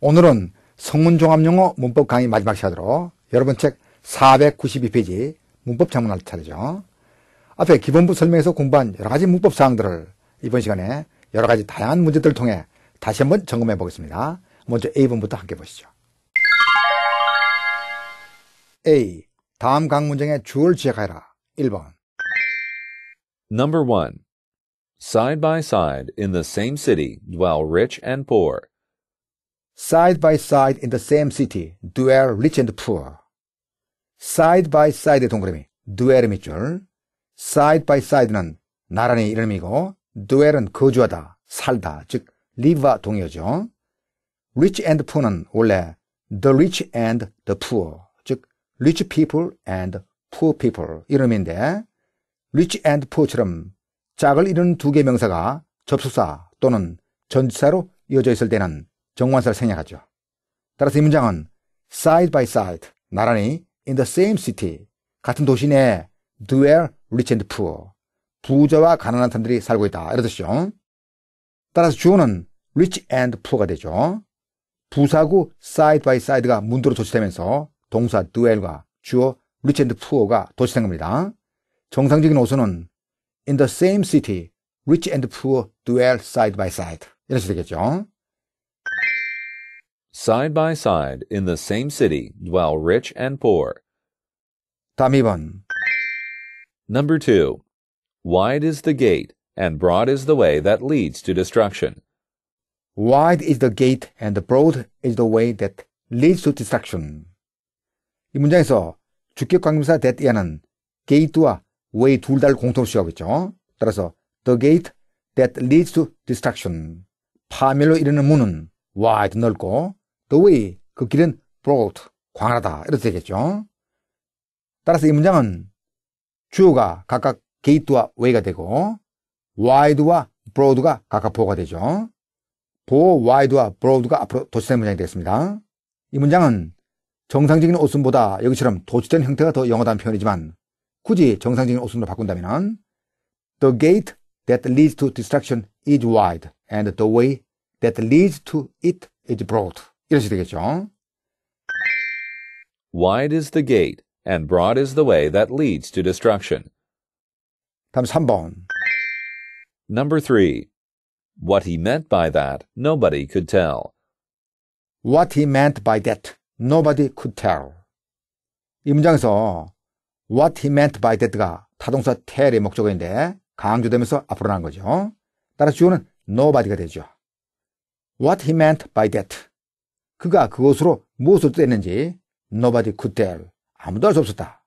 오늘은 성문종합용어 문법 강의 마지막 시간으로 여러분 책 492페이지 문법 자문할 차례죠. 앞에 기본부 설명에서 공부한 여러가지 문법 사항들을 이번 시간에 여러가지 다양한 문제들을 통해 다시 한번 점검해 보겠습니다. 먼저 A번부터 함께 보시죠. A. 다음 각 문장의 주어를 지적하라. 1번 Number 1. Side by side in the same city dwell rich and poor. side by side in the same city, dwell rich and poor. side by side의 동그라미, dwell의 밑줄. side by side는 나란히 이름이고, dwell은 거주하다, 살다, 즉, live와 동요죠. rich and poor는 원래 the rich and the poor, 즉, rich people and poor people 이름인데, rich and poor처럼 짝을 이루는 두 개 명사가 접속사 또는 전치사로 이어져 있을 때는 정관사를 생략하죠. 따라서 이 문장은 side by side 나란히 in the same city 같은 도시 내에 dwell rich and poor 부자와 가난한 사람들이 살고 있다 이런 뜻이죠. 따라서 주어는 rich and poor가 되죠. 부사구 side by side가 문도로 조치되면서 동사 dwell과 주어 rich and poor가 도치된 겁니다. 정상적인 어순은 in the same city rich and poor dwell side by side 이런 식이 되겠죠. Side by side, in the same city, dwell rich and poor. Tamiban. Number two. Wide is the gate, and broad is the way that leads to destruction. Wide is the gate, and broad is the way that leads to destruction. 이 문장에서 주격 관계사 that 얘는 gate와 way 둘 다를 공통으로 있죠. 따라서 the gate that leads to destruction. 파멸로 이르는 문은 wide 넓고 The way, 그 길은 broad, 광활하다. 이렇게 되겠죠. 따라서 이 문장은 주어가 각각 gate와 way가 되고 wide와 broad가 각각 보호가 되죠. 보호 wide와 broad가 앞으로 도시된 문장이 되겠습니다. 이 문장은 정상적인 오순보다 여기처럼 도치된 형태가 더 영어다운 표현이지만 굳이 정상적인 오순으로 바꾼다면 The gate that leads to destruction is wide and the way that leads to it is broad. 이러시 되겠죠. Wide is the gate and broad is the way that leads to destruction. 다음 3번. Number 3. What he meant by that, nobody could tell. What he meant by that, nobody could tell. 이 문장에서 what he meant by that가 타동사 tell의 목적어인데 강조되면서 앞으로 나온 거죠. 따라서 주어는 nobody가 되죠. What he meant by that. 그가 그것으로 무엇을 뜻했는지 nobody could tell. 아무도 알 수 없었다.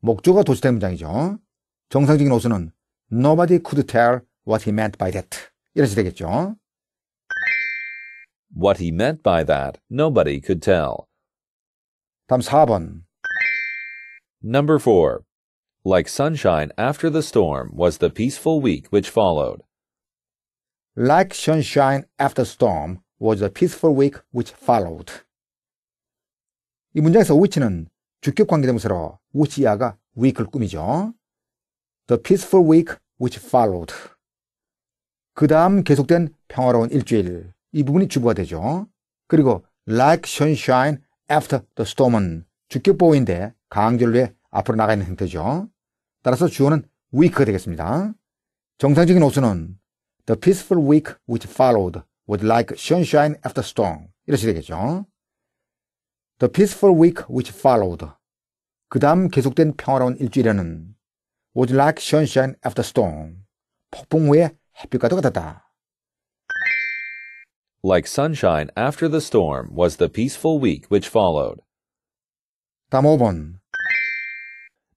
목조가 도시된문장이죠 정상적인 호수는 nobody could tell what he meant by that. 이렇게 되겠죠. What he meant by that, nobody could tell. 다음 4번. Number 4. Like sunshine after the storm was the peaceful week which followed. Like sunshine after storm was the peaceful week which followed. 이 문장에서 which는 주격 관계대명사로 which 이하가 w e e k 를 꾸미죠. The peaceful week which followed. 그 다음 계속된 평화로운 일주일. 이 부분이 주부가 되죠. 그리고 like sunshine after the storm은 주격 보호인데 강절로에 앞으로 나가 있는 형태죠. 따라서 주어는 week가 되겠습니다. 정상적인 호수는 the peaceful week which followed was like sunshine after storm. 이렇게 되겠죠. The peaceful week which followed. 그 다음 계속된 평화로운 일주일에는 was like sunshine after storm. 폭풍 후에 햇빛과도 같았다. Like sunshine after the storm was the peaceful week which followed. 다음 5번.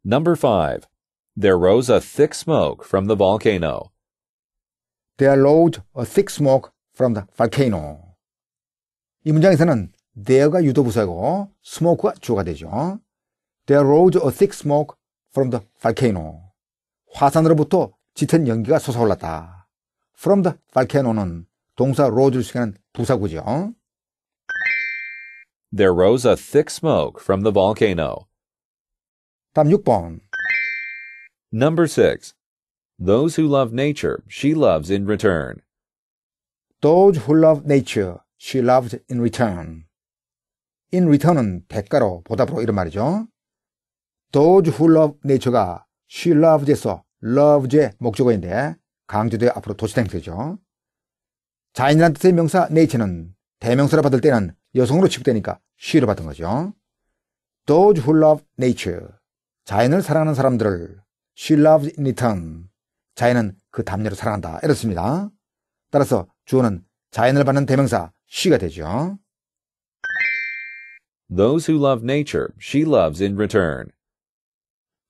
Number 5. There rose a thick smoke from the volcano. There rose a thick smoke from the volcano. 이 문장에서는 there가 유도부사고 smoke가 주어가 되죠. There rose a thick smoke from the volcano. 화산으로부터 짙은 연기가 솟아올랐다. from the volcano는 동사 rose를 시키는 부사구죠. There rose a thick smoke from the volcano. 다음 6번. Number 6. Those who love nature, she loves in return. Those who love nature, she loved in return. in return은 대가로 보답으로 이런 말이죠. Those who love nature가 she loved에서 loved의 목적어인데 강조돼 앞으로 도시행태죠. 자연이라는 뜻의 명사 nature는 대명사로 받을 때는 여성으로 취급되니까 she로 받은 거죠. Those who love nature 자연을 사랑하는 사람들을 she loves in return 자연은 그 담례로 사랑한다 이렇습니다. 따라서 주어는 자연을 받는 대명사 she가 되죠. Those who love nature, she loves in return.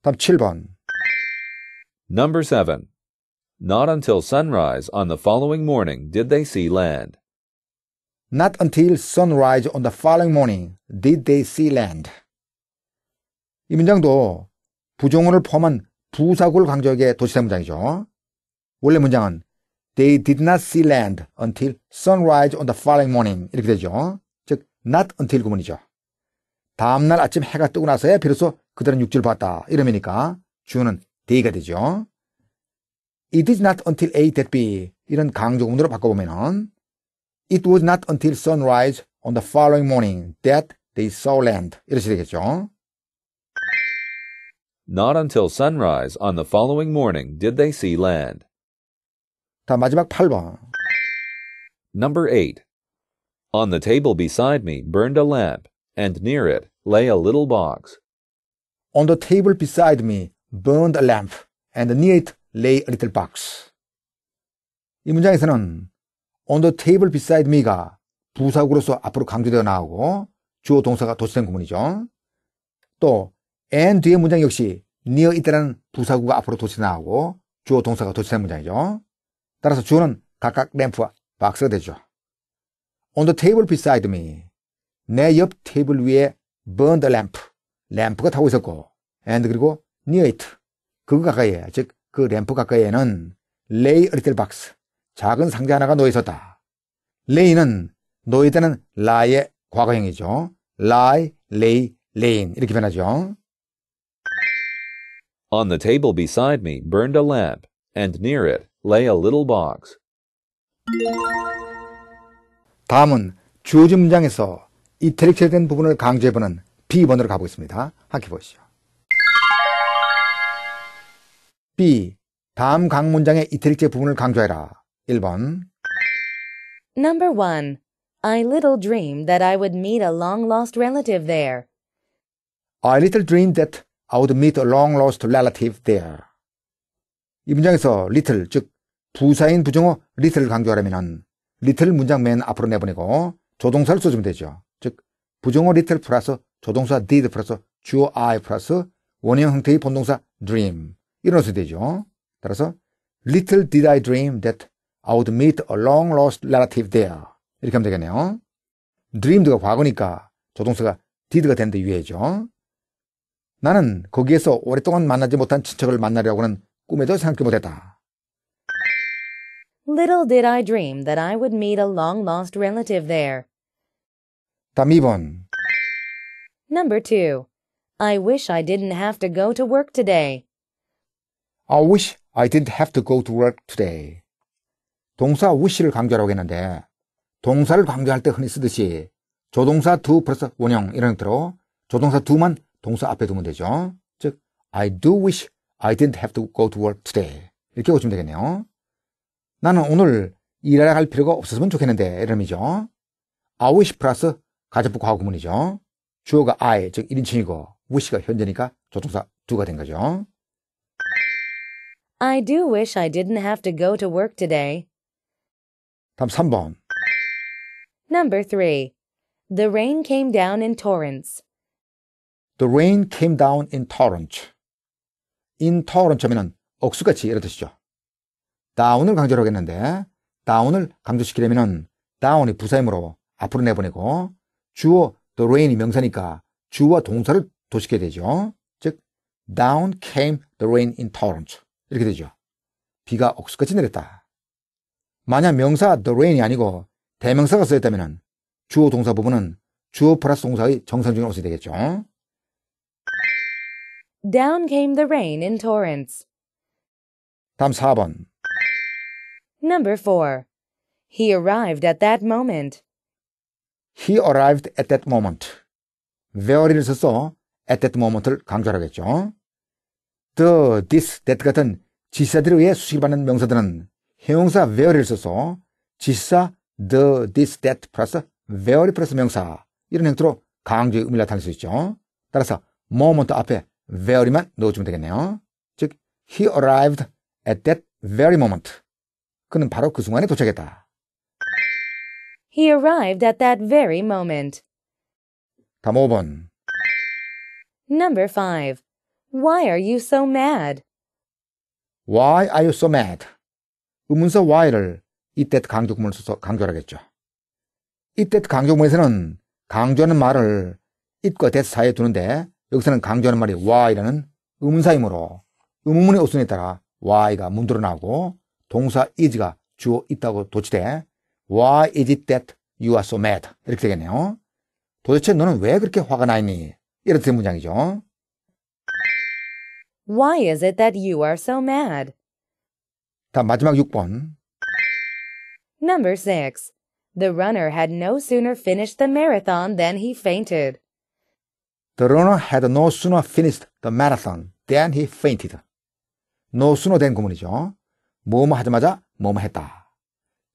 답 7번. Number 7. Not until sunrise on the following morning did they see land. Not until sunrise on the following morning did they see land. 이 문장도 부정어를 포함한 부사구를 강조하게 도시대 문장이죠. 원래 문장은 They did not see land until sunrise on the following morning. 이렇게 되죠. 즉, not until 구문이죠. 다음날 아침 해가 뜨고 나서야 비로소 그들은 육지를 봤다. 이러니까 주어는 day가 되죠. It is not until 8 that b 이런 강조문으로 바꿔보면은 It was not until sunrise on the following morning that they saw land. 이렇게 되겠죠. Not until sunrise on the following morning did they see land. 다 마지막 8번. Number 8. On the table beside me burned a lamp, and near it lay a little box. On the table beside me burned a lamp, and near it lay a little box. 이 문장에서는 on the table beside me가 부사구로서 앞으로 강조되어 나오고 주어 동사가 도시된 구문이죠. 또 and 뒤의 문장 역시 near it라는 부사구가 앞으로 도시 나오고 주어 동사가 도시된 문장이죠. 따라서 주어는 각각 램프와 박스가 되죠. On the table beside me. 내 옆 테이블 위에 burn the lamp. 램프가 타고 있었고 and 그리고 near it. 그 가까이에 즉 그 램프 가까이에는 lay a little box. 작은 상자 하나가 놓여 있었다. lay는 노예되는 라의 과거형이죠. lie, lay, layin 이렇게 변하죠. On the table beside me burned a lamp, and near it lay a little box. 다음은 주어진 문장에서 이태릭체된 부분을 강조해보는 B번으로 가보겠습니다. 함께 보시죠. B. 다음 강 문장의 이태릭체 부분을 강조해라. 1번 Number 1. I little dreamed that I would meet a long-lost relative there. I little dreamed that I would meet a long-lost relative there. 이 문장에서 little 즉 부사인 부정어 리틀을 강조하려면 리틀 문장 맨 앞으로 내보내고 조동사를 써주면 되죠. 즉 부정어 리틀 플러스 조동사 did 플러스 주어 I 플러스 원형 형태의 본동사 dream 이런 것이 되죠. 따라서 little did I dream that I would meet a long lost relative there 이렇게 하면 되겠네요. dreamed가 과거니까 조동사가 did가 되는데 유해죠. 나는 거기에서 오랫동안 만나지 못한 친척을 만나려고는 꿈에도 생각지 못했다. Little did I dream that I would meet a long-lost relative there. Tamibon. Number 2. I wish I didn't have to go to work today. I wish I didn't have to go to work today. 동사 wish를 강조하라고 했는데 동사를 강조할 때 흔히 쓰듯이 조동사 do plus 원형 이런 형태로 조동사 do만 동사 앞에 두면 되죠. 즉 I do wish I didn't have to go to work today 이렇게 보시면 되겠네요. 나는 오늘 일하러 갈 필요가 없었으면 좋겠는데 이름이죠. I wish 플러스 가접부 과거구문이죠. 주어가 I 즉 1인칭이고 wish가 현재니까 조동사 do가 된 거죠. I do wish I didn't have to go to work today. 다음 3번. Number 3. The rain came down in torrents. The rain came down in torrents. in torrents 하면은 억수같이 이런 뜻이죠. 다운을 강조로 하겠는데 다운을 강조시키려면 다운이 부사임으로 앞으로 내보내고 주어 the rain이 명사니까 주와 동사를 도시켜야 되죠. 즉 down came the rain in torrent s 이렇게 되죠. 비가 억수같이 내렸다. 만약 명사 the rain이 아니고 대명사가 쓰였다면 주어 동사 부분은 주어 플러스 동사의 정상적인 옷이 되겠죠. Down came the rain in torrents. 다음 4번. Number 4. He arrived at that moment. He arrived at that moment. very를 써서 at that moment을 강조하겠죠. the, this, that 같은 지사들에 의해 수식받는 명사들은 형용사 very를 써서 지사 the, this, that plus, very plus 명사 이런 형태로 강조의 의미를 나타낼 수 있죠. 따라서 moment 앞에 very만 넣어주면 되겠네요. 즉, he arrived at that very moment. 그는 바로 그 순간에 도착했다. He arrived at that very moment. 다음 5번. Number 5. Why are you so mad? Why are you so mad? 의문사 why를 이때 강조구문을 써서 강조를 하겠죠. 이때 강조구문에서는 강조하는 말을 it과 t h 사이에 두는데 여기서는 강조하는 말이 why라는 의문사이므로 의문문의 오순에 따라 why가 문드러 나고 동사 is가 주어 있다고 도치돼 Why is it that you are so mad? 이렇게 되겠네요. 도대체 너는 왜 그렇게 화가 나 있니? 이런 뜻 문장이죠. Why is it that you are so mad? 다음 마지막 6번. Number 6. The runner had no sooner finished the marathon than he fainted. The runner had no sooner finished the marathon than he fainted. no sooner than 구문이죠. 뭐뭐 하자마자 뭐뭐 했다.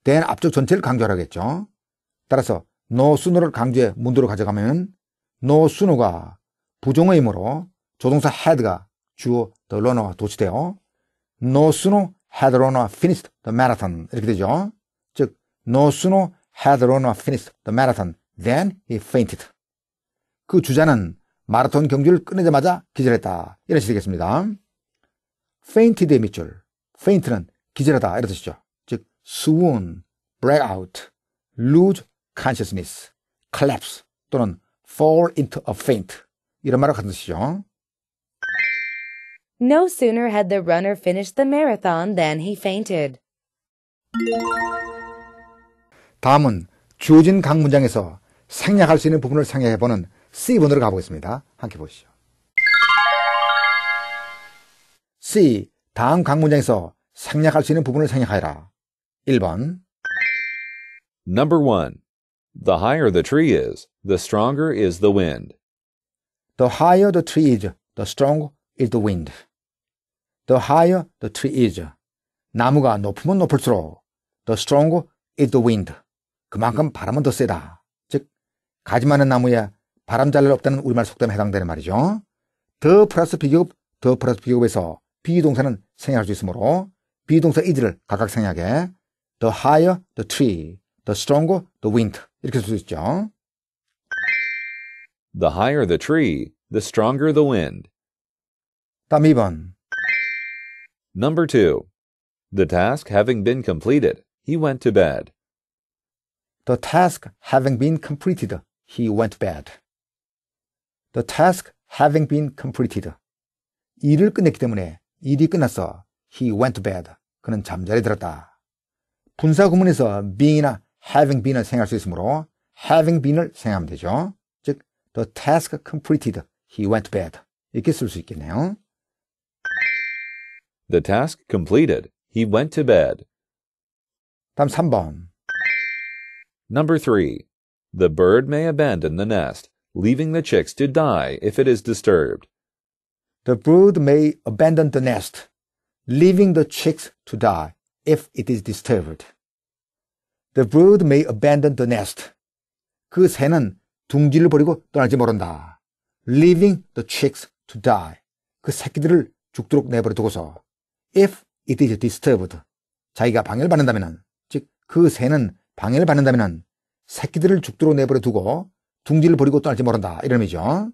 된 앞쪽 전체를 강조하겠죠. 따라서 노순우를 강조해 문도로 가져가면 노순우가 부정의 힘으로 조동사 head가 주어 the runner와 도치되어 노순우 had runner finished the marathon 이렇게 되죠. 즉노순우 had runner finished the marathon then he fainted. 그 주자는 마라톤 경주를 끝내자마자 기절했다. 이런 식이 되겠습니다. fainted의 밑줄 faint는 기절하다 이런 뜻이죠. 즉 swoon, break out, lose consciousness, collapse 또는 fall into a faint 이런 말과 같은 뜻이죠. No sooner had the runner finished the marathon than he fainted. 다음은 주어진 각 문장에서 생략할 수 있는 부분을 생략해보는 C번으로 가보겠습니다. 함께 보시죠. C. 다음 각 문장에서 생략할 수 있는 부분을 생략하라. 1번 Number 1. The higher the tree is, the stronger is the wind. The higher the tree is, the stronger is the wind. The higher the tree is. 나무가 높으면 높을수록 the stronger is the wind. 그만큼 바람은 더 세다. 즉, 가지 많은 나무에 바람 잘날 없다는 우리말 속담에 해당되는 말이죠. 더 플러스 비교급, 더 플러스 비교급에서 비동사는 생략할 수 있으므로 비동사 is를 각각 생략해 the higher the tree, the stronger the wind 이렇게 쓸 수 있죠. The higher the tree, the stronger the wind. 다음 2번 Number 2. The task having been completed, he went to bed. The task having been completed, he went to bed. The task having been completed. 일을 끝냈기 때문에 일이 끝났어. He went to bed. 그는 잠자리 들었다. 분사 구문에서 being이나 having been을 생각할 수 있으므로 having been을 생각하면 되죠. 즉, the task completed. He went to bed. 이렇게 쓸 수 있겠네요. The task completed. He went to bed. 다음 3번. Number 3. The bird may abandon the nest, leaving the chicks to die if it is disturbed. The bird may abandon the nest. leaving the chicks to die if it is disturbed. The brood may abandon the nest. 그 새는 둥지를 버리고 떠날지 모른다. leaving the chicks to die. 그 새끼들을 죽도록 내버려 두고서 if it is disturbed. 자기가 방해를 받는다면 즉 그 새는 방해를 받는다면 새끼들을 죽도록 내버려 두고 둥지를 버리고 떠날지 모른다. 이런 의미죠.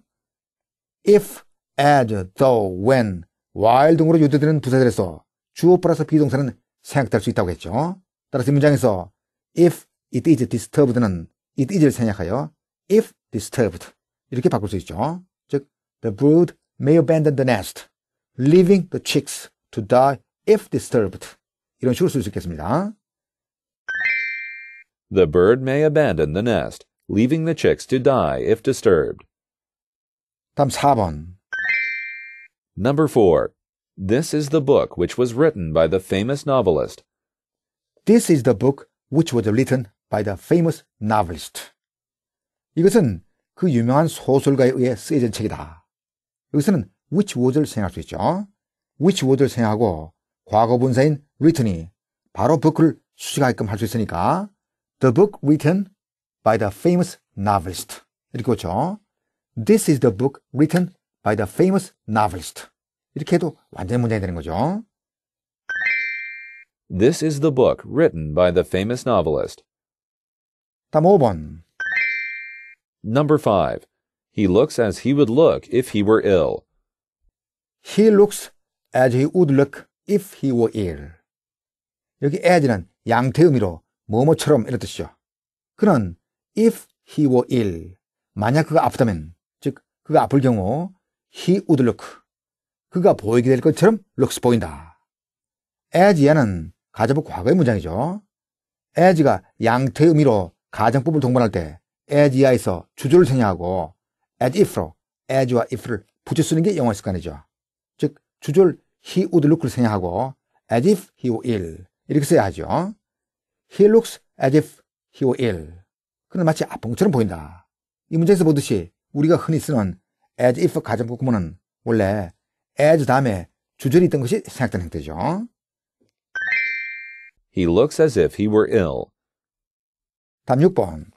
if, as, though, when while 등으로 유도되는 부사들에서 주어 플러스 비동사는 생각될수 있다고 했죠. 따라서 문장에서 if it is disturbed는 it is를 생략하여 if disturbed 이렇게 바꿀 수 있죠. 즉 the brood may abandon the nest, leaving the chicks to die if disturbed 이런 식으로 쓸 수 있겠습니다. The bird may abandon the nest, leaving the chicks to die if disturbed. 다음 4번 Number 4. This is the book which was written by the famous novelist. This is the book which was written by the famous novelist. 이것은 그 유명한 소설가에 의해 쓰여진 책이다. 여기서는 which was를 생각할 수 있죠. which was를 생각하고 과거분사인 written이 바로 book를 수식하게끔 할수 있으니까 the book written by the famous novelist 이렇게 그죠 This is the book written by the famous novelist. 이렇게 해도 완전 문제가 되는 거죠. This is the book written by the famous novelist. 다음 5번. Number 5. He looks as he would look if he were ill. He looks as he would look if he were ill. 여기 as는 양태 의미로 뭐뭐처럼 이런 뜻이죠. 그는 if he were ill, 만약 그가 아프다면, 즉 그가 아플 경우 He would look. 그가 보이게 될 것처럼 looks 보인다. as 얘는 가정법 과거의 문장이죠. as가 양태의 의미로 가정법을 동반할 때 as 이하에서 주조를 생략하고 as if로 as와 if를 붙여 쓰는 게 영어 습관이죠. 즉 주조를 he would look를 생략하고 as if he were ill 이렇게 써야 하죠. He looks as if he were ill. 그는 마치 아픈 것처럼 보인다. 이 문제에서 보듯이 우리가 흔히 쓰는 as if 가정국문은 원래 as 다음에 주절이 있던 것이 생략된 형태죠. He looks as if he were ill. 다음 6번.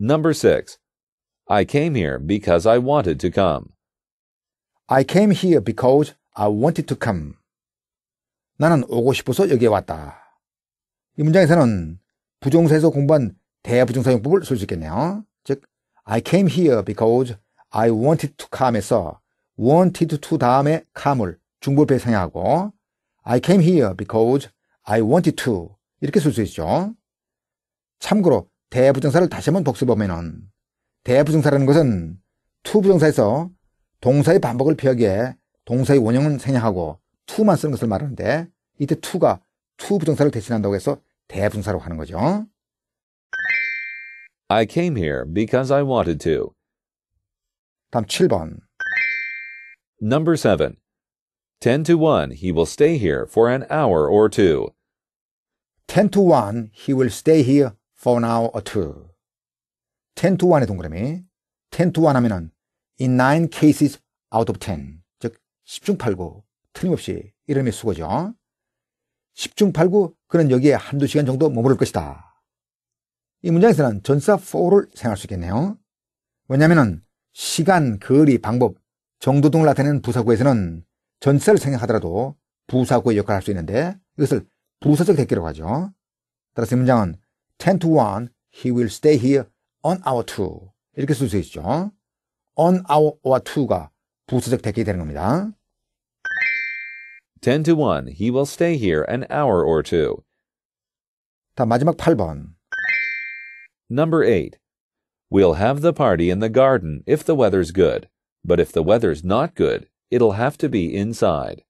Number 6. I came here because I wanted to come. I came here because I wanted to come. 나는 오고 싶어서 여기에 왔다. 이 문장에서는 부정사에서 공부한 대부정사용법을 쓸 수 있겠네요. 즉, I came here because I wanted to come에서 wanted to 다음에 come을 중복배상하고 I came here because I wanted to 이렇게 쓸 수 있죠. 참고로 대부정사를 다시 한번 복습하면은 대부정사라는 것은 to 부정사에서 동사의 반복을 피하기에 동사의 원형은 생략하고 to만 쓰는 것을 말하는데 이때 to가 to 부정사를 대신한다고 해서 대부정사라고 하는 거죠. I came here because I wanted to. 다음 7번. Number 7. 10 to 1, he will stay here for an hour or two. 10 to 1, he will stay here for an hour or two. 10 to 1의 동그라미. 10 to 1 하면은 in 9 cases out of 10. 즉, 10중 8구. 틀림없이 이름의 수고죠. 10중 8구, 그는 여기에 한두 시간 정도 머무를 것이다. 이 문장에서는 전사 4를 사용할 수 있겠네요. 왜냐면은 시간, 거리, 방법 정도 등을 나타내는 부사구에서는 전체를 생략하더라도 부사구의 역할을 할 수 있는데 이것을 부사적 대기라고 하죠. 따라서 이 문장은 10 to 1, he will stay here on our two 이렇게 쓸 수 있죠. on our or o 가 부수적 대기 되는 겁니다. 10 to 1, he will stay here an hour or two. 다 마지막 8번. Number 8. We'll have the party in the garden if the weather's good, but if the weather's not good, it'll have to be inside.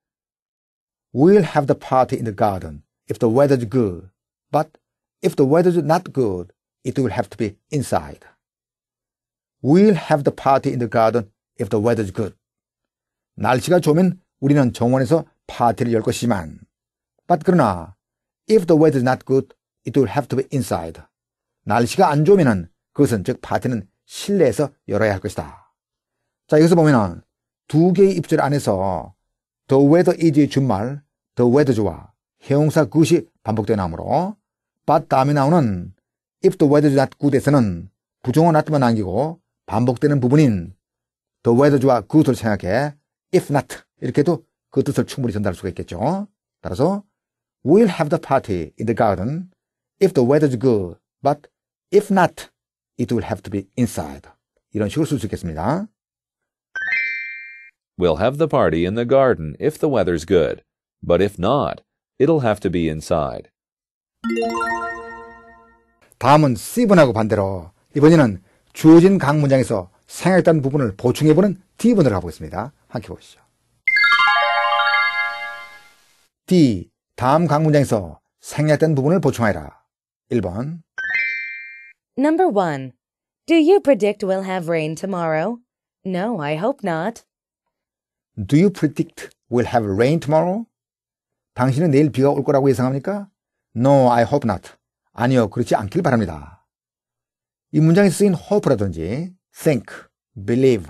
We'll have the party in the garden if the weather's good, but if the weather's not good, it will have to be inside. We'll have the party in the garden if the weather's good. 날씨가 좋으면 우리는 정원에서 파티를 열 것이지만, but 그러나 if the weather's not good, it will have to be inside. 날씨가 안 not good it will have to be inside 날씨가 안 좋으면 그것은 즉 파티는 실내에서 열어야 할 것이다. 자 여기서 보면은 두 개의 입절 안에서 the weather is의 준말 the weather와 형용사 그것이 반복되어 나오므로 but 다음에 나오는 if the weather's not good에서는 부정어 not만 남기고 반복되는 부분인 the weather와 그것을 생각해 if not 이렇게도 그 뜻을 충분히 전달할 수가 있겠죠. 따라서 we'll have the party in the garden if the weather's good but if not It will have to be inside. 이런 식으로 쓸수 있겠습니다. We'll have the party in the garden if the weather's good. But if not, it'll have to be inside. 다음은 C분하고 반대로 이번에는 주어진 각 문장에서 생략된 부분을 보충해보는 D분을 가보겠습니다. 함께 보시죠. D. 다음 각 문장에서 생략된 부분을 보충하라. 1번 Number 1. Do you predict we'll have rain tomorrow? No, I hope not. Do you predict we'll have rain tomorrow? 당신은 내일 비가 올 거라고 예상합니까? No, I hope not. 아니요, 그렇지 않길 바랍니다. 이 문장에 쓰인 hope라든지 think, believe,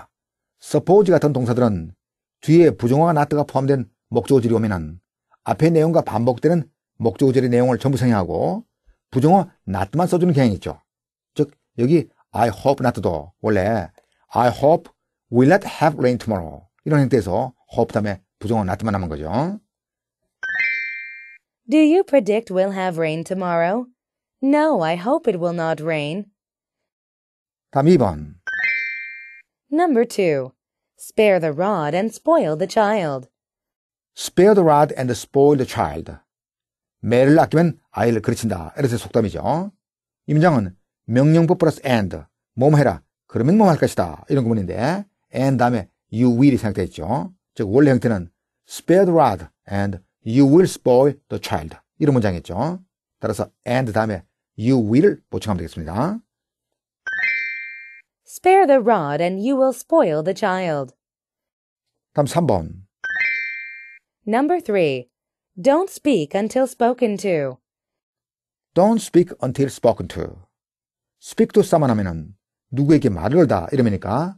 suppose 같은 동사들은 뒤에 부정어와 not가 포함된 목적어절이 오면 앞의 내용과 반복되는 목적어절의 내용을 전부 생략하고 부정어 not만 써주는 경향이 있죠. 여기 I hope not do. 원래 I hope will not have rain tomorrow. 이런 형태에서 hope 다음에 부정어 not만 남은 거죠. Do you predict we'll have rain tomorrow? No, I hope it will not rain. 다음 2번. Number 2. Spare the rod and spoil the child. Spare the rod and spoil the child. 매를 아끼면 아이를 그르친다. 이래서 속담이죠. 임장은 명령법 플러스 and 몸 해라 그러면 몸할 것이다 이런 구문인데 and 다음에 you will이 생각됐죠 즉 원래 형태는 spare the rod and you will spoil the child 이런 문장이었죠 따라서 and 다음에 you will을 보충하면 되겠습니다 Spare the rod and you will spoil the child 다음 3번 Number 3 Don't speak until spoken to Don't speak until spoken to 스픽투 사만하면은 누구에게 말을 걸다 이러니까 면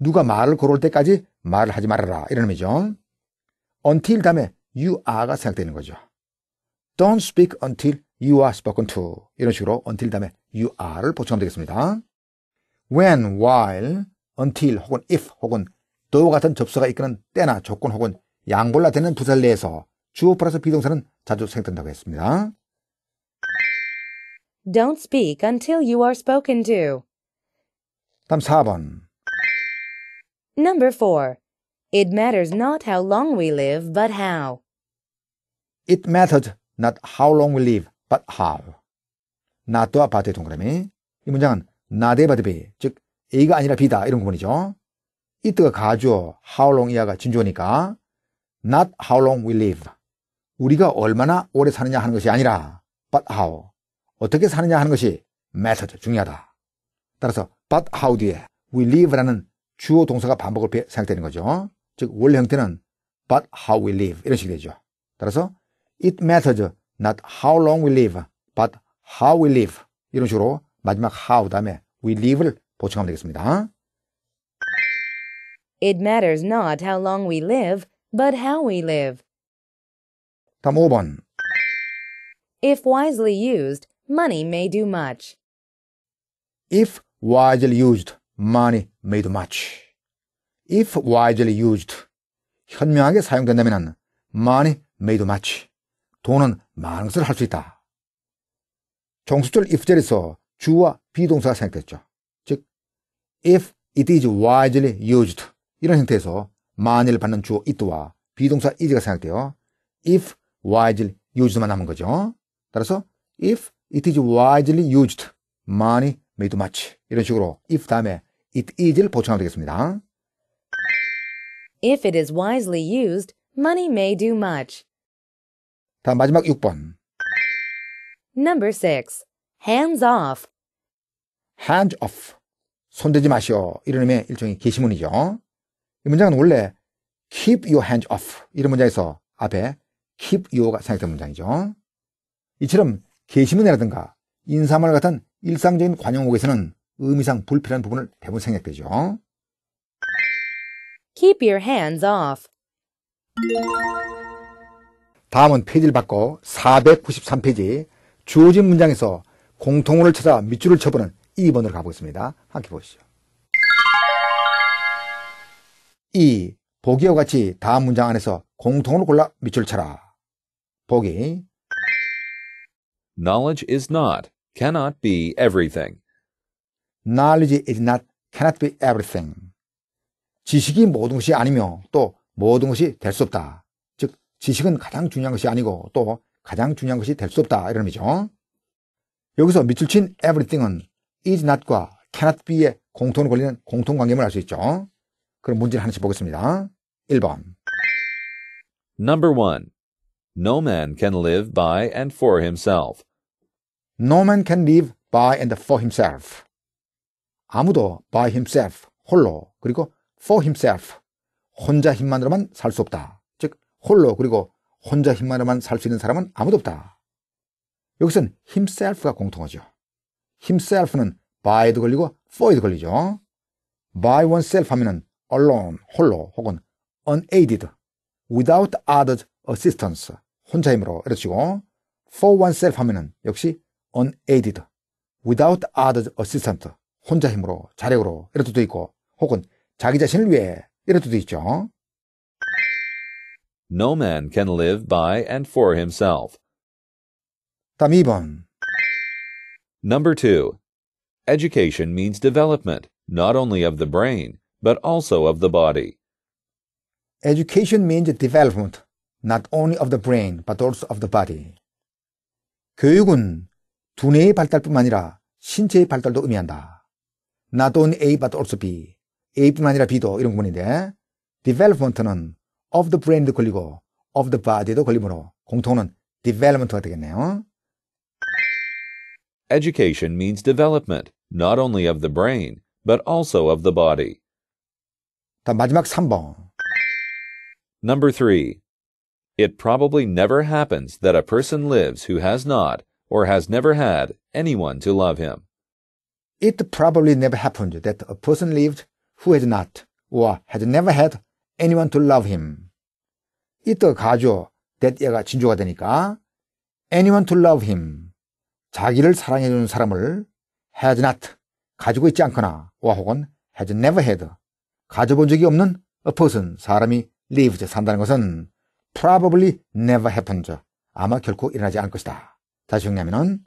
누가 말을 걸을 때까지 말을 하지 말아라 이런 의미죠. until 다음에 you are가 생각되는 거죠. don't speak until you are spoken to 이런 식으로 until 다음에 you are를 보충하면 되겠습니다. when, while, until 혹은 if 혹은 though 같은 접수가 이끄는 때나 조건 혹은 양볼라 되는 부사를 내에서 주어 플러스 비동사는 자주 생각된다고 했습니다. Don't speak until you are spoken to. 땀 4번. Number 4. It matters not how long we live, but how. It mattered not how long we live, but how. 나 나또와 바트의 동그라미. 이 문장은 나대 바드 B, 즉 A가 아니라 B다 이런 구분이죠. it가 가죠. how long 이하가 진주어니까 not how long we live. 우리가 얼마나 오래 사느냐 하는 것이 아니라 but how. 어떻게 사느냐 하는 것이 메서드 중요하다. 따라서 but how 뒤에 we live라는 주어 동사가 반복을 생각되는 거죠. 즉 원래 형태는 but how we live 이런 식이 되죠. 따라서 it matters not how long we live but how we live 이런 식으로 마지막 how 다음에 we live를 보충하면 되겠습니다. It matters not how long we live but how we live. 다음 5번 If wisely used, money may do much. If wisely used, money may do much. If wisely used, 현명하게 사용된다면 money may do much. 돈은 많은 것을 할 수 있다. 종수절 if절에서 주와 비동사가 생겼죠. 즉, if it is wisely used 이런 형태에서 만일 받는 주어 it와 비동사 is가 생각돼요. if wisely used만 남은 거죠. 따라서 if it is wisely used. 많이 made much. 이런 식으로 if 다음에 it is를 보충하면 되겠습니다. If it is wisely used, money may do much. 다음 마지막 6번. Number 6. Hands off. Hands off. 손대지 마시오. 이런 의미의 일종의 게시문이죠. 이 문장은 원래 keep your hands off 이런 문장에서 앞에 keep your가 생각된 문장이죠. 이처럼 게시문이라든가 인사말 같은 일상적인 관용목에서는 의미상 불필요한 부분을 대부분 생략되죠. Keep your hands off. 다음은 페이지를 바꿔 493페이지 주어진 문장에서 공통어를 찾아 밑줄을 쳐보는 2번으로 가보겠습니다. 함께 보시죠. 2. 보기와 같이 다음 문장 안에서 공통어를 골라 밑줄 을 쳐라. 보기 knowledge is not, cannot be everything. Knowledge is not, cannot be everything. 지식이 모든 것이 아니며 또 모든 것이 될 수 없다. 즉, 지식은 가장 중요한 것이 아니고 또 가장 중요한 것이 될 수 없다. 이런 의미죠. 여기서 밑줄 친 everything은 is not과 cannot be의 공통을 걸리는 공통관계임을 알 수 있죠. 그럼 문제를 하나씩 보겠습니다. 1번. Number 1. No man can live by and for himself. No man can live by and for himself. 아무도 by himself, 홀로, 그리고 for himself, 혼자 힘만으로만 살 수 없다. 즉, 홀로, 그리고 혼자 힘만으로만 살 수 있는 사람은 아무도 없다. 여기서는 himself가 공통하죠 himself는 by에도 걸리고 for에도 걸리죠. by oneself 하면은 alone, 홀로, 혹은 unaided, without others assistance, 혼자 힘으로 이러시고 for oneself 하면은 역시 unaided, without other assistance, 혼자 힘으로, 자력으로, 이럴 때도 있고, 혹은 자기 자신을 위해, 이럴 때도 있죠. No man can live by and for himself. 다음 2번. Number 2. Education means development, not only of the brain, but also of the body. Education means development, not only of the brain, but also of the body. 교육은 두뇌의 발달뿐만 아니라 신체의 발달도 의미한다. Not only A but also B. A뿐만 아니라 B도 이런 부분인데 development는 of the brain도 걸리고 of the body도 걸리므로 공통은 development가 되겠네요. Education means development, not only of the brain, but also of the body. 다 마지막 3번. Number 3. It probably never happens that a person lives who has not or has never had anyone to love him. It probably never happened that a person lived who had not or had never had anyone to love him. 이때 가죠. that 얘가 진조가 되니까 anyone to love him. 자기를 사랑해주는 사람을 has not 가지고 있지 않거나 와 혹은 has never had 가져본 적이 없는 a person 사람이 lived 산다는 것은 probably never happened 아마 결코 일어나지 않을 것이다. 다시 정리하면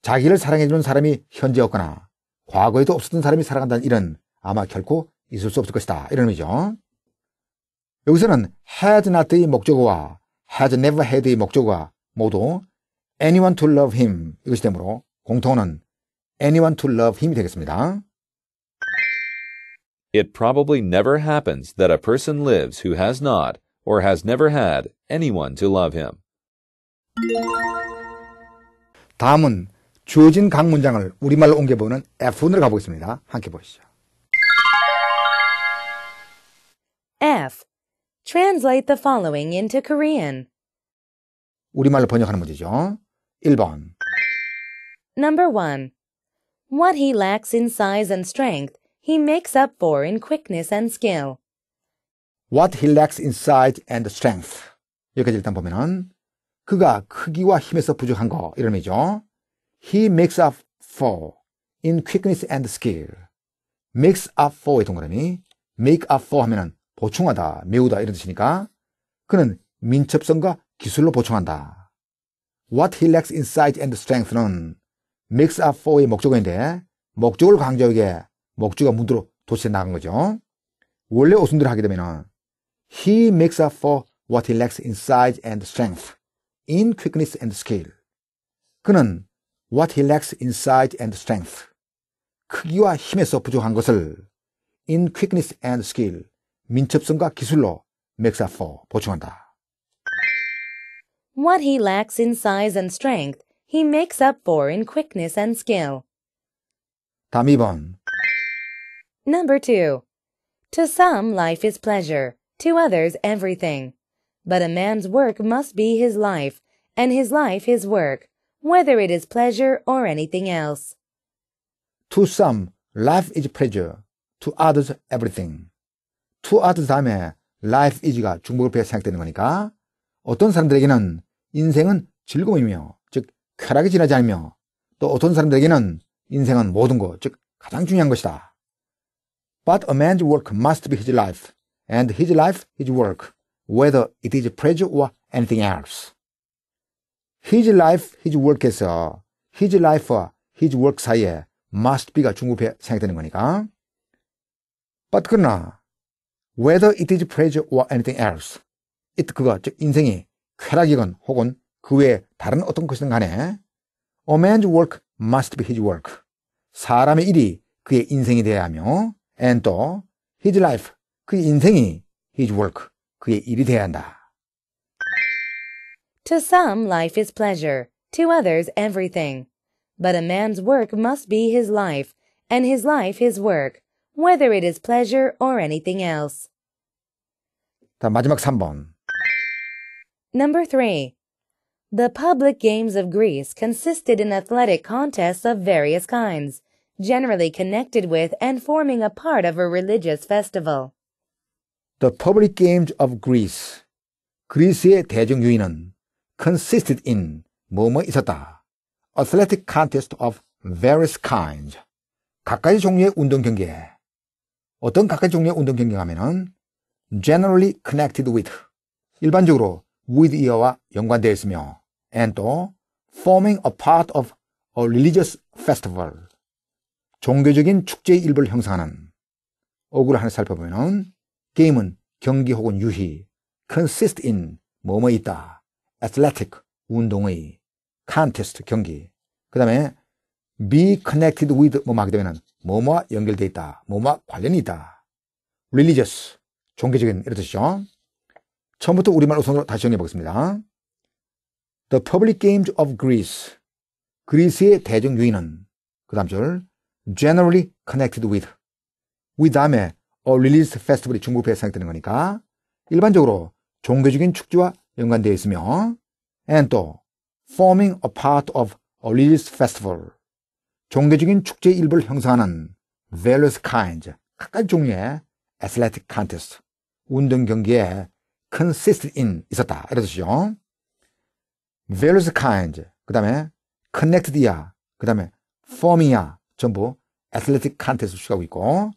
자기를 사랑해주는 사람이 현재 없거나 과거에도 없었던 사람이 사랑한다는 일은 아마 결코 있을 수 없을 것이다. 이런 의미죠. 여기서는 had not의 목적어와 had never had의 목적어가 모두 anyone to love him 이것이 되므로 공통어는 anyone to love him이 되겠습니다. It probably never happens that a person lives who has not or has never had anyone to love him. 다음은 주어진 각 문장을 우리말로 옮겨보는 F1으로 가보겠습니다. 함께 보시죠. F. Translate the following into Korean. 우리말로 번역하는 문제죠. 1번. Number 1. What he lacks in size and strength, he makes up for in quickness and skill. What he lacks in size and strength. 여기까지 일단 보면은 그가 크기와 힘에서 부족한 거 이런 의미죠. He makes up for in quickness and skill. makes up for의 동그라미 make up for 하면은 보충하다, 메우다 이런 뜻이니까 그는 민첩성과 기술로 보충한다. What he lacks in s i z e and strength는 makes up for의 목적어인데 목적을 강조하게 목적과 문두로 도시에 나간 거죠. 원래 오순도를 하게 되면 he makes up for what he lacks in size and strength. in quickness and skill. 그는 what he lacks in size and strength. 크기와 힘에서 부족한 것을 in quickness and skill, 민첩성과 기술로 makes up for 보충한다. What he lacks in size and strength, he makes up for in quickness and skill. 다음 2번. Number 2. To some life is pleasure, to others everything. But a man's work must be his life, and his life his work, whether it is pleasure or anything else. To some, life is pleasure. To others, everything. To others 다음에 life is가 중복어에 생각되는 거니까 어떤 사람들에게는 인생은 즐거움이며 즉 쾌락이 지나지 않으며 또 어떤 사람들에게는 인생은 모든 것, 즉 가장 중요한 것이다. But a man's work must be his life, and his life his work. whether it is pleasure or anything else. His life, his work에서 his life와 his work 사이에 must be가 중급에 생각되는 거니까. But 그러나 whether it is pleasure or anything else, it 그가 즉 인생이 쾌락이건 혹은 그 외에 다른 어떤 것이든 간에 a man's work must be his work. 사람의 일이 그의 인생이 되어야 하며 and 또 his life, 그 인생이 his work, 그의 일이 돼야 한다. To some, life is pleasure. To others, everything. But a man's work must be his life, and his life his work, whether it is pleasure or anything else. 다 마지막 3번. Number 3. The public games of Greece consisted in athletic contests of various kinds, generally connected with and forming a part of a religious festival. The public games of Greece. 그리스의 대중 유인은 consisted in 뭐뭐 있었다. athletic contest of various kinds. 각가지 종류의 운동 경기. 어떤 각가지 종류의 운동 경기 하면은 generally connected with 일반적으로 with 이어와 연관되어 있으며 and 또 forming a part of a religious festival 종교적인 축제의 일부를 형성하는 어구를 살펴보면 은 게임은 경기 혹은 유희, consist in, 뭐뭐 있다, athletic, 운동의, contest, 경기. 그 다음에 be connected with, 뭐뭐 하게 되면은 뭐뭐와 연결돼 있다, 뭐뭐와 관련이 있다. religious, 종교적인, 이런 뜻이죠. 처음부터 우리말 우선으로 다시 정리해 보겠습니다. The public games of Greece, 그리스의 대중 유인은, 그 다음 줄, generally connected with, with 다음에 어, 릴리스 페스티벌이 중국에 시작되는 거니까 일반적으로 종교적인 축제와 연관되어 있으며 and 또 forming a part of a religious festival 종교적인 축제 일부를 형성하는 various kinds 각가지 종류의 athletic contest 운동 경기에 consisted in 있었다 이런 뜻이죠 various kinds 그 다음에 connected야 그 다음에 forming야 전부 athletic contest 수식하고 있고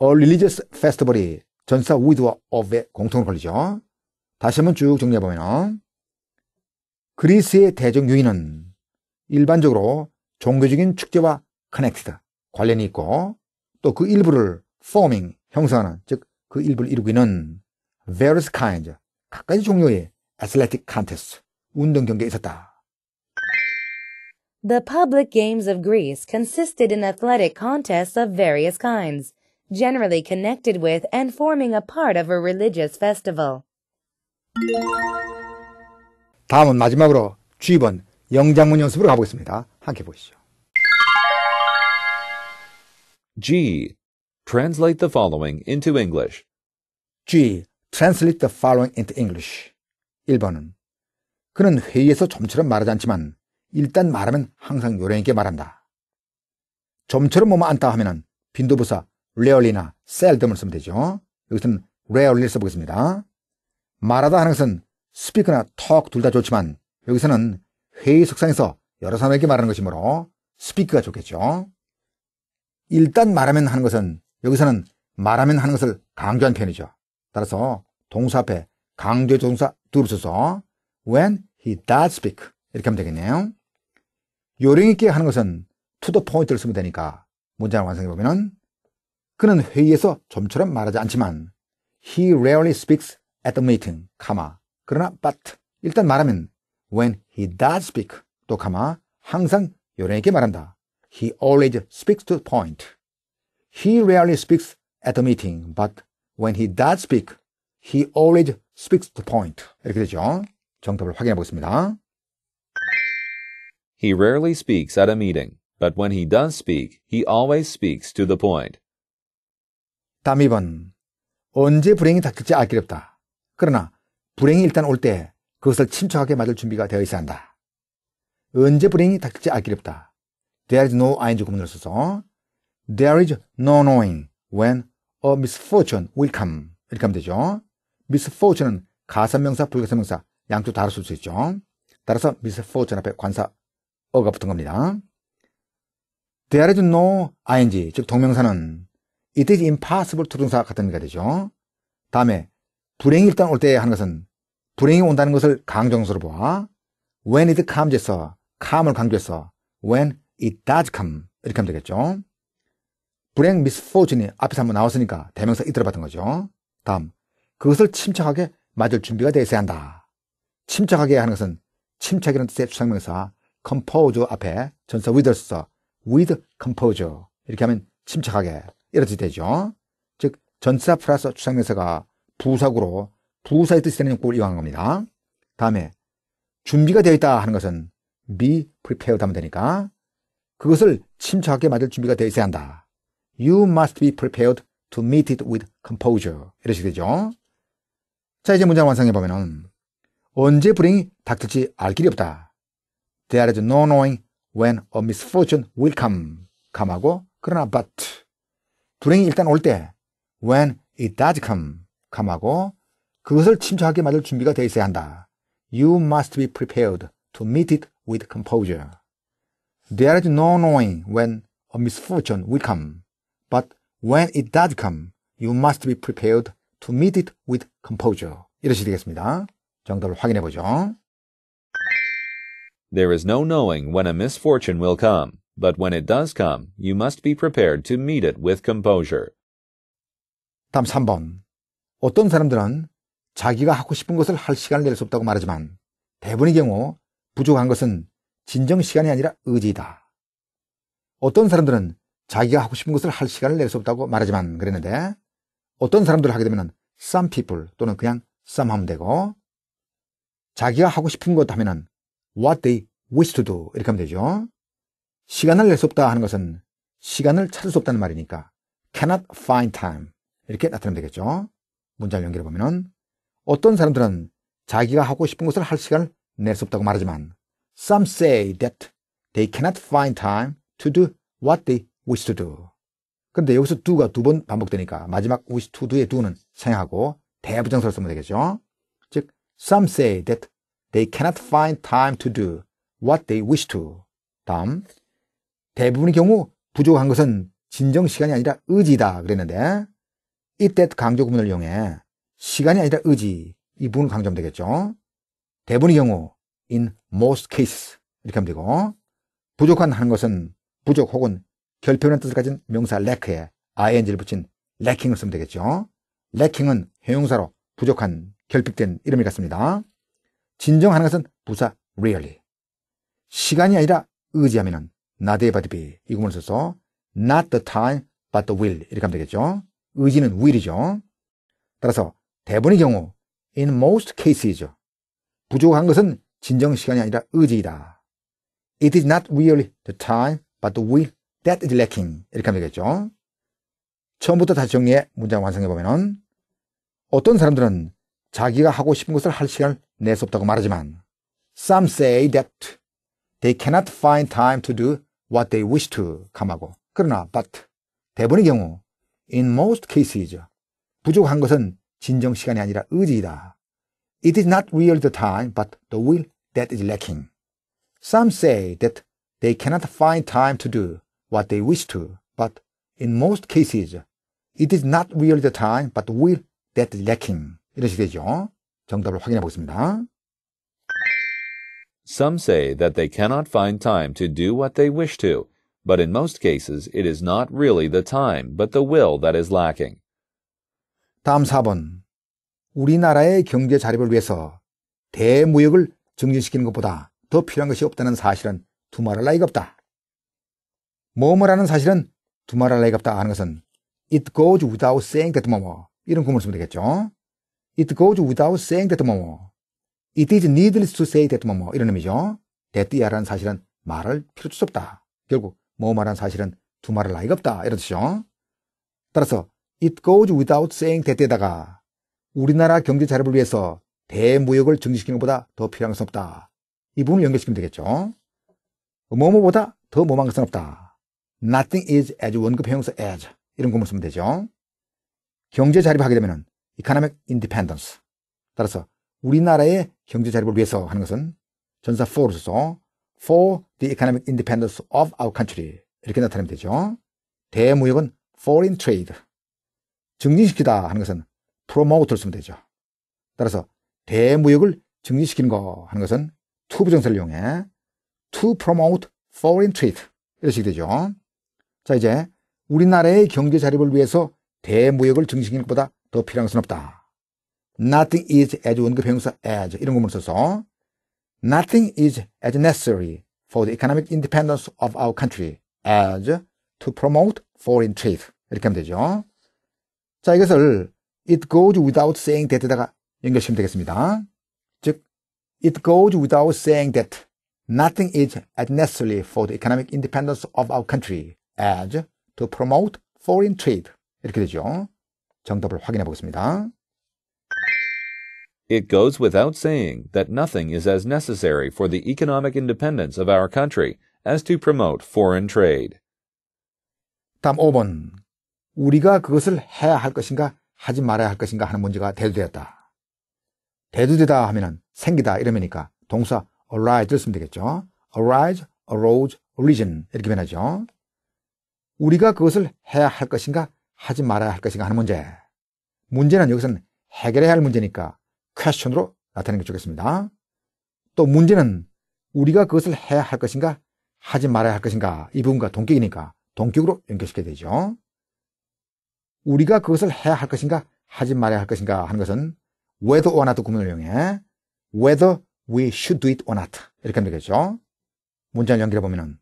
All Religious Festival이 전사 위드와 of의 공통으로 걸리죠. 다시 한번 쭉 정리해보면 그리스의 대적 요인은 일반적으로 종교적인 축제와 커넥티드 관련이 있고 또 그 일부를 forming 형성하는 즉 그 일부를 이루고 있는 various kinds 각 가지 종류의 athletic contest 운동 경기에 있었다. The public games of Greece consisted in athletic contests of various kinds. generally connected with and forming a part of a religious festival. 다음은 마지막으로 G번 영장문 연습으로 가보겠습니다. 함께 보시죠. G. Translate the following into English. G. Translate the following into English. 1번은 그는 회의에서 좀처럼 말하지 않지만 일단 말하면 항상 요령 있게 말한다. 좀처럼 뭐뭐 안다 하면은 빈도부사 rarely나 seldom을 쓰면 되죠. 여기서는 rarely를 써보겠습니다. 말하다 하는 것은 speak나 talk 둘 다 좋지만 여기서는 회의 속상에서 여러 사람에게 말하는 것이므로 speak가 좋겠죠. 일단 말하면 하는 것은 여기서는 말하면 하는 것을 강조한 편이죠. 따라서 동사 앞에 강조의 동사 둘을 써서 when he does speak 이렇게 하면 되겠네요. 요령 있게 하는 것은 to the point를 쓰면 되니까 문장을 완성해보면 은 그는 회의에서 좀처럼 말하지 않지만 he rarely speaks at the meeting, 가마. 그러나 but 일단 말하면 when he does speak 또 가마 항상 요령인에게 말한다. He always speaks to the point. He rarely speaks at the meeting, but when he does speak, he always speaks to the point. 이렇게 되죠. 정답을 확인해 보겠습니다. He rarely speaks at a meeting, but when he does speak, he always speaks to the point. 담입은 언제 불행이 닥칠지 알기 어렵다. 그러나 불행이 일단 올 때 그것을 침착하게 맞을 준비가 되어 있어야 한다. 언제 불행이 닥칠지 알기 어렵다. There is no ing 구문을 써서 There is no knowing when a misfortune will come. 이렇게 하면 되죠. misfortune은 가산명사, 불가산명사 양쪽 다를 수 있죠. 따라서 misfortune 앞에 관사 어가 붙은 겁니다. There is no ing, 즉 동명사는 it is impossible t 동사 같은 의미가 되죠. 다음에 불행이 일단 올때 하는 것은 불행이 온다는 것을 강정서로 보아 when it comes에서 come을 강조해서 when it does come 이렇게 하면 되겠죠. 불행 misfortune이 앞에서 한번 나왔으니까 대명사 이 들어봤던 거죠. 다음 그것을 침착하게 맞을 준비가 돼 있어야 한다. 침착하게 하는 것은 침착이라는 뜻의 추상명사 compose 앞에 전사 with에서 with compose 이렇게 하면 침착하게 이렇게 되죠. 즉 전치사 플러스 추상명사가 부사구로 부사의 뜻이 되는 용을 이용한 겁니다. 다음에 준비가 되어 있다 하는 것은 be prepared 하면 되니까 그것을 침착하게 맞을 준비가 되어 있어야 한다. You must be prepared to meet it with composure. 이러시게 되죠. 자, 이제 문장 완성해 보면은 언제 불행이 닥칠지 알 길이 없다. There is no knowing when a misfortune will come. 감하고 그러나 but 불행이 일단 올때 when it does come come, 하고 그것을 침착하게 맞을 준비가 되어 있어야 한다. You must be prepared to meet it with composure. There is no knowing when a misfortune will come, but when it does come, you must be prepared to meet it with composure. 이러시 되겠습니다. 정답을 확인해 보죠. There is no knowing when a misfortune will come. but when it does come, you must be prepared to meet it with composure. 다음 3번. 어떤 사람들은 자기가 하고 싶은 것을 할 시간을 낼 수 없다고 말하지만 대부분의 경우 부족한 것은 진정 시간이 아니라 의지이다. 어떤 사람들은 자기가 하고 싶은 것을 할 시간을 낼 수 없다고 말하지만 그랬는데 어떤 사람들을 하게 되면 some people 또는 그냥 some 하면 되고 자기가 하고 싶은 것 하면은 what they wish to do 이렇게 하면 되죠. 시간을 낼 수 없다 하는 것은 시간을 찾을 수 없다는 말이니까 cannot find time 이렇게 나타내면 되겠죠. 문장을 연결해 보면은 어떤 사람들은 자기가 하고 싶은 것을 할 시간을 낼 수 없다고 말하지만 some say that they cannot find time to do what they wish to do. 그런데 여기서 do가 두 번 반복되니까 마지막 wish to do의 do는 생략하고 대부정사를 쓰면 되겠죠. 즉 some say that they cannot find time to do what they wish to. 다음 대부분의 경우 부족한 것은 진정 시간이 아니라 의지다 그랬는데 이때 강조 구문을 이용해 시간이 아니라 의지 이 부분 강조되겠죠. 하면 대부분의 경우 in most cases 이렇게 하면 되고 부족한 하는 것은 부족 혹은 결표이라는 뜻을 가진 명사 lack에 ing를 붙인 lacking을 쓰면 되겠죠. lacking은 형용사로 부족한 결핍된 이름이 같습니다. 진정하는 것은 부사 really 시간이 아니라 의지하면은 not a b l t be 이 구문을 써서 not the time but the will 이렇게 하면 되겠죠. 의지는 will이죠. 따라서 대부분의 경우 in most cases 부족한 것은 진정 시간이 아니라 의지이다. It is not really the time but the will that is lacking 이렇게 하면 되겠죠. 처음부터 다시 정리해 문장 완성해 보면은 어떤 사람들은 자기가 하고 싶은 것을 할 시간을 낼 수 없다고 말하지만 some say that they cannot find time to do what they wish to 감하고 그러나 but 대부분의 경우 in most cases 부족한 것은 진정 시간이 아니라 의지이다. It is not real the time but the will that is lacking. Some say that they cannot find time to do what they wish to but in most cases it is not real the time but the will that is lacking. 이런 식이 되죠. 정답을 확인해 보겠습니다. Some say that they cannot find time to do what they wish to, but in most cases it is not really the time but the will that is lacking. 다음 4번. 우리나라의 경제 자립을 위해서 대무역을 증진시키는 것보다 더 필요한 것이 없다는 사실은 두말할 나이가 없다. 뭐뭐라는 사실은 두말할 나이가 없다 하는 것은 it goes without saying that 뭐뭐 이런 구문을 쓰면 되겠죠. it goes without saying that 뭐뭐 It is needless to say that 뭐뭐 이런 의미죠. that 이하라는 사실은 말을 필요 없다. 결국 뭐말라는 사실은 두말할 나이가 없다 이런 뜻이죠. 따라서 it goes without saying that에다가 우리나라 경제 자립을 위해서 대무역을 증시시키는 것보다 더 필요한 것은 없다. 이 부분을 연결시키면 되겠죠. 뭐뭐보다 더 뭐만 것은 없다. Nothing is as 원급 형용사 as 이런 구문을 쓰면 되죠. 경제 자립하게 되면 economic independence 따라서 우리나라의 경제 자립을 위해서 하는 것은 전사 for로서 for the economic independence of our country 이렇게 나타내면 되죠. 대무역은 foreign trade 증진시키다 하는 것은 promote를 쓰면 되죠. 따라서 대무역을 증진시키는 거 하는 것은 to 부정사를 이용해 to promote foreign trade 이런 식이 되죠. 자 이제 우리나라의 경제 자립을 위해서 대무역을 증식하는 것보다 더 필요한 것은 없다. nothing is as 원격 병용사 as 이런 구문을 써서 nothing is as necessary for the economic independence of our country as to promote foreign trade 이렇게 하면 되죠. 자 이것을 it goes without saying that에다가 연결시키면 되겠습니다. 즉 it goes without saying that nothing is as necessary for the economic independence of our country as to promote foreign trade 이렇게 되죠. 정답을 확인해 보겠습니다. It goes without saying that nothing is as necessary for the economic independence of our country as to promote foreign trade. 다음 5번. 우리가 그것을 해야 할 것인가 하지 말아야 할 것인가 하는 문제가 대두되었다. 대두되다 하면은 생기다 이러면니까 동사 arise를 쓰면 되겠죠. arise, arose, origin 이렇게 변하죠. 우리가 그것을 해야 할 것인가 하지 말아야 할 것인가 하는 문제. 문제는 여기서는 해결해야 할 문제니까 q u e s t i o n 으로 나타내는 게 좋겠습니다. 또 문제는 우리가 그것을 해야 할 것인가 하지 말아야 할 것인가 이 부분과 동격이니까 동격으로 연결시켜야 되죠. 우리가 그것을 해야 할 것인가 하지 말아야 할 것인가 하는 것은 whether or not 구문을 이용해 whether we should do it or not 이렇게 하면 되겠죠. 문장을 연결해 보면은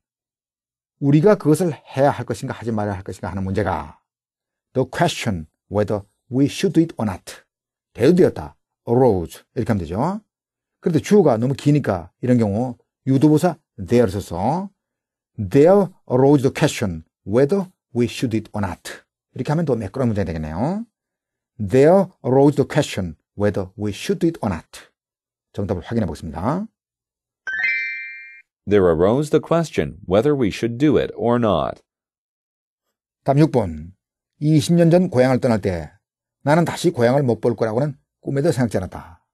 우리가 그것을 해야 할 것인가 하지 말아야 할 것인가 하는 문제가 the question whether we should do it or not 대두되었다 r o s e 이렇게 하면 되죠. 그런데 주어가 너무 기니까 이런 경우 유도부사 there 써서 there arose the question whether we should it or not 이렇게 하면 더 매끄러운 문제가 되겠네요. There arose the question whether we should it or not. 정답을 확인해 보겠습니다. There arose the question whether we should do it or not. 다음 6번. 20년 전 고향을 떠날 때 나는 다시 고향을 못 볼 거라고는 꿈에도 생각지 않았다.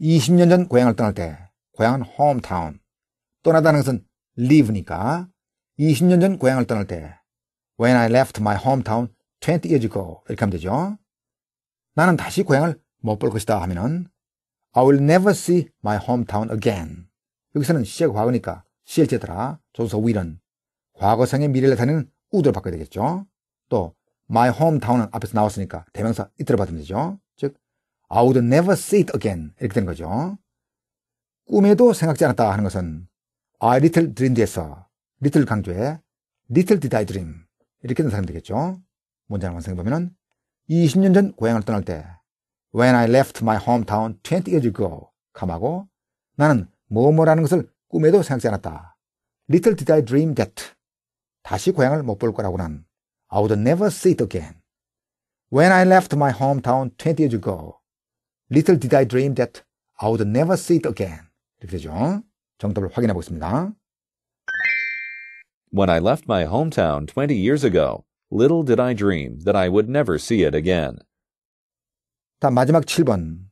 20년 전 고향을 떠날 때 고향은 홈타운, 떠나다는 것은 l i v e 니까 20년 전 고향을 떠날 때 When I left my hometown 20 years ago 이렇게 하면 되죠. 나는 다시 고향을 못 볼 것이다 하면은 I will never see my hometown again. 여기서는 시제 과거니까 시제더라 조서 will은 과거상의 미래를 나타내는 우드를 바꿔야 되겠죠. 또 my hometown은 앞에서 나왔으니까 대명사 이틀을 받으면 되죠. I would never see it again 이렇게 된 거죠. 꿈에도 생각지 않았다 하는 것은 I little dreamed에서 little 강조해 little did I dream 이렇게 된사람 되겠죠. 문장을 완성해 보면은 20년 전 고향을 떠날 때 When I left my hometown 20 years ago 감하고 나는 뭐뭐라는 것을 꿈에도 생각지 않았다. Little did I dream that 다시 고향을 못 볼 거라고는 I would never see it again. When I left my hometown 20 years ago Little did I dream that I would never see it again. 이렇게 되죠. 정답을 확인해 보겠습니다. When I left my hometown 20 years ago, little did I dream that I would never see it again. 다 마지막 7번.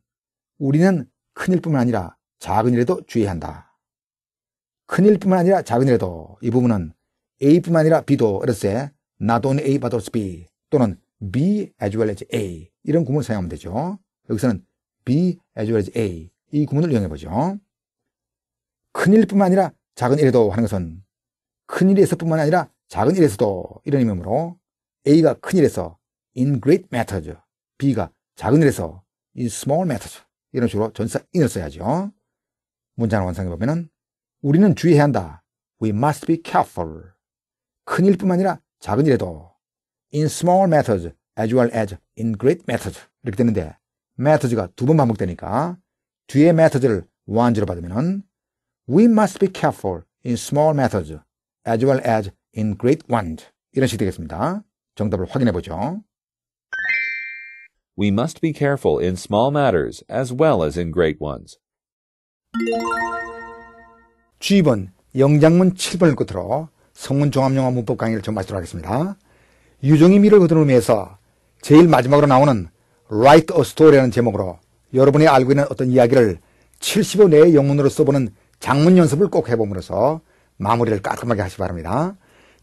우리는 큰 일뿐만 아니라 작은 일에도 주의해야 한다. 큰 일뿐만 아니라 작은 일에도 이 부분은 A뿐만 아니라 B도 어렸을 때 not only A but also B 또는 B as well as A 이런 구문을 사용하면 되죠. 여기서는 B as well as A 이 구문을 이용해 보죠. 큰일뿐만 아니라 작은 일에도 하는 것은 큰일에서뿐만 아니라 작은 일에서도 이런 의미로 A가 큰일에서 in great matters B가 작은 일에서 in small matters 이런 식으로 전사 인을 써야죠. 문장을 완성해 보면은 우리는 주의해야 한다. We must be careful. 큰 일뿐만 아니라 작은 일에도 in small matters as well as in great matters 이렇게 되는데 methods가 두 번 반복되니까 뒤에 method를 원지로 받으면 we must be careful in small methods as well as in great ones 이런 식이 되겠습니다. 정답을 확인해 보죠. We must be careful in small matters as well as in great ones. G번 영장문 7번을 끝으로 성문 종합영화 문법 강의를 좀 마치도록 하겠습니다. 유종의 미를 거두는 의미에서 제일 마지막으로 나오는 Write a Story라는 제목으로 여러분이 알고 있는 어떤 이야기를 70호 내에 영문으로 써보는 장문 연습을 꼭해봄으로써 마무리를 깔끔하게 하시 기 바랍니다.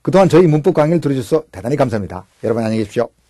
그동안 저희 문법 강의를 들어주셔서 대단히 감사합니다. 여러분 안녕히 계십시오.